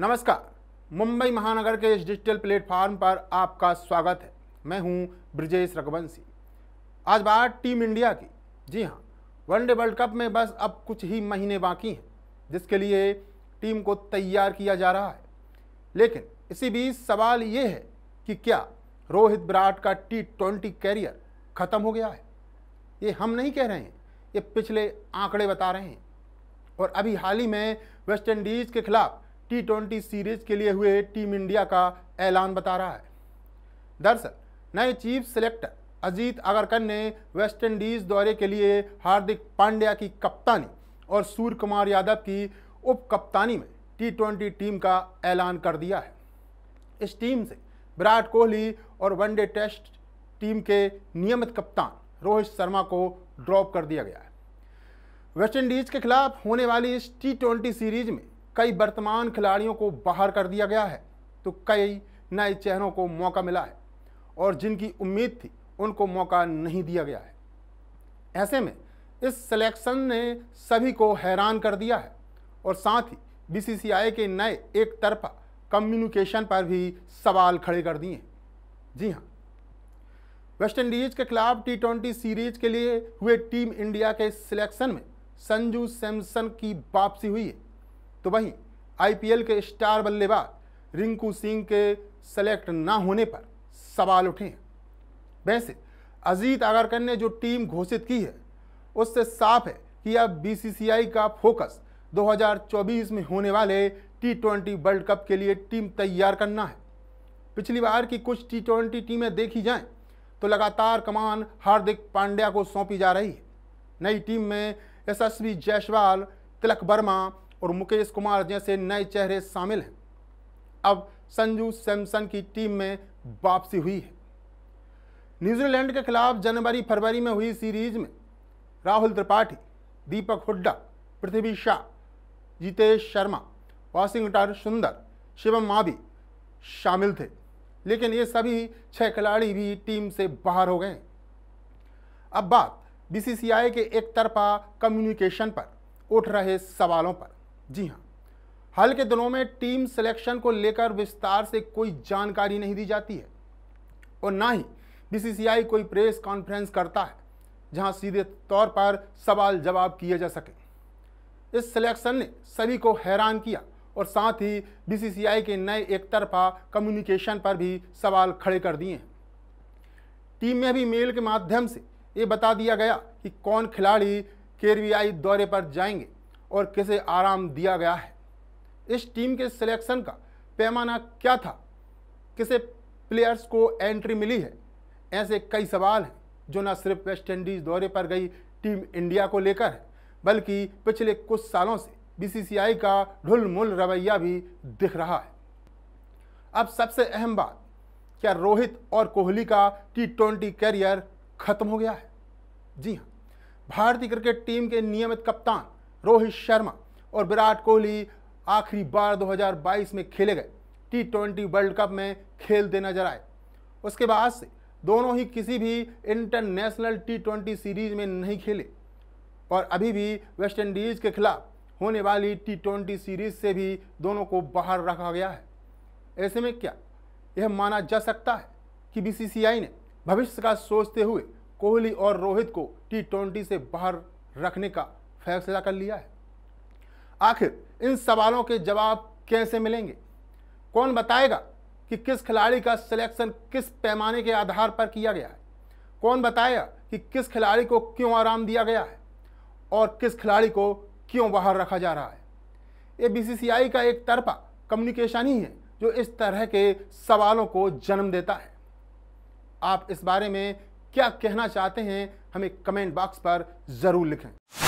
नमस्कार मुंबई महानगर के इस डिजिटल प्लेटफॉर्म पर आपका स्वागत है मैं हूं ब्रिजेश रघुवंशी आज बात टीम इंडिया की जी हां वनडे वर्ल्ड कप में बस अब कुछ ही महीने बाकी हैं जिसके लिए टीम को तैयार किया जा रहा है लेकिन इसी बीच सवाल ये है कि क्या रोहित विराट का टी ट्वेंटी कैरियर ख़त्म हो गया है ये हम नहीं कह रहे हैं ये पिछले आंकड़े बता रहे हैं और अभी हाल ही में वेस्टइंडीज़ के खिलाफ टी ट्वेंटी सीरीज के लिए हुए टीम इंडिया का ऐलान बता रहा है दरअसल नए चीफ सेलेक्टर अजीत अगरकर ने वेस्टइंडीज दौरे के लिए हार्दिक पांड्या की कप्तानी और सूर्य कुमार यादव की उप कप्तानी में टी ट्वेंटी टीम का ऐलान कर दिया है इस टीम से विराट कोहली और वनडे टेस्ट टीम के नियमित कप्तान रोहित शर्मा को ड्रॉप कर दिया गया है वेस्टइंडीज़ के खिलाफ होने वाली इस टी ट्वेंटी सीरीज में कई वर्तमान खिलाड़ियों को बाहर कर दिया गया है तो कई नए चेहरों को मौका मिला है और जिनकी उम्मीद थी उनको मौका नहीं दिया गया है ऐसे में इस सिलेक्शन ने सभी को हैरान कर दिया है और साथ ही बीसीसीआई के नए एक तरफा कम्युनिकेशन पर भी सवाल खड़े कर दिए जी हाँ वेस्ट इंडीज़ के खिलाफ टी ट्वेंटी सीरीज के लिए हुए टीम इंडिया के सिलेक्शन में संजू सैमसन की वापसी हुई है तो वहीं आईपीएल के स्टार बल्लेबाज रिंकू सिंह के सेलेक्ट ना होने पर सवाल उठे हैं वैसे अजीत आगरकर ने जो टीम घोषित की है उससे साफ है कि अब बीसीसीआई का फोकस 2024 में होने वाले टी ट्वेंटी वर्ल्ड कप के लिए टीम तैयार करना है पिछली बार की कुछ टी ट्वेंटी टीमें देखी जाएं तो लगातार कमान हार्दिक पांड्या को सौंपी जा रही है नई टीम में यशस्वी जायसवाल तिलक वर्मा और मुकेश कुमार जैसे नए चेहरे शामिल हैं अब संजू सैमसन की टीम में वापसी हुई है न्यूजीलैंड के खिलाफ जनवरी फरवरी में हुई सीरीज में राहुल त्रिपाठी दीपक हुड्डा पृथ्वी शाह जितेश शर्मा वाशिंगटन सुंदर शिवम मावी शामिल थे लेकिन ये सभी छह खिलाड़ी भी टीम से बाहर हो गए अब बात बीसीसीआई के एक तरफा कम्युनिकेशन पर उठ रहे सवालों पर जी हाँ हाल के दिनों में टीम सिलेक्शन को लेकर विस्तार से कोई जानकारी नहीं दी जाती है और ना ही बीसीसीआई कोई प्रेस कॉन्फ्रेंस करता है जहां सीधे तौर पर सवाल जवाब किए जा सके इस सिलेक्शन ने सभी को हैरान किया और साथ ही बीसीसीआई के नए एक तरफा कम्युनिकेशन पर भी सवाल खड़े कर दिए हैं टीम में भी मेल के माध्यम से ये बता दिया गया कि कौन खिलाड़ी केरवीआई दौरे पर जाएंगे और किसे आराम दिया गया है इस टीम के सिलेक्शन का पैमाना क्या था किसे प्लेयर्स को एंट्री मिली है ऐसे कई सवाल हैं जो न सिर्फ वेस्ट इंडीज़ दौरे पर गई टीम इंडिया को लेकर है बल्कि पिछले कुछ सालों से बीसीसीआई का ढुलमुल रवैया भी दिख रहा है अब सबसे अहम बात क्या रोहित और कोहली का टी ट्वेंटी कैरियर खत्म हो गया है जी हाँ भारतीय क्रिकेट टीम के नियमित कप्तान रोहित शर्मा और विराट कोहली आखिरी बार 2022 में खेले गए टी ट्वेंटी वर्ल्ड कप में खेलते नजर आए उसके बाद से दोनों ही किसी भी इंटरनेशनल टी ट्वेंटी सीरीज में नहीं खेले और अभी भी वेस्टइंडीज़ के खिलाफ होने वाली टी ट्वेंटी सीरीज से भी दोनों को बाहर रखा गया है ऐसे में क्या यह माना जा सकता है कि बीसीसीआई ने भविष्य का सोचते हुए कोहली और रोहित को टी ट्वेंटी से बाहर रखने का फैसला कर लिया है आखिर इन सवालों के जवाब कैसे मिलेंगे कौन बताएगा कि किस खिलाड़ी का सिलेक्शन किस पैमाने के आधार पर किया गया है कौन बताएगा कि किस खिलाड़ी को क्यों आराम दिया गया है और किस खिलाड़ी को क्यों बाहर रखा जा रहा है ये बी का एक तरफा कम्युनिकेशन ही है जो इस तरह के सवालों को जन्म देता है आप इस बारे में क्या कहना चाहते हैं हमें कमेंट बॉक्स पर ज़रूर लिखें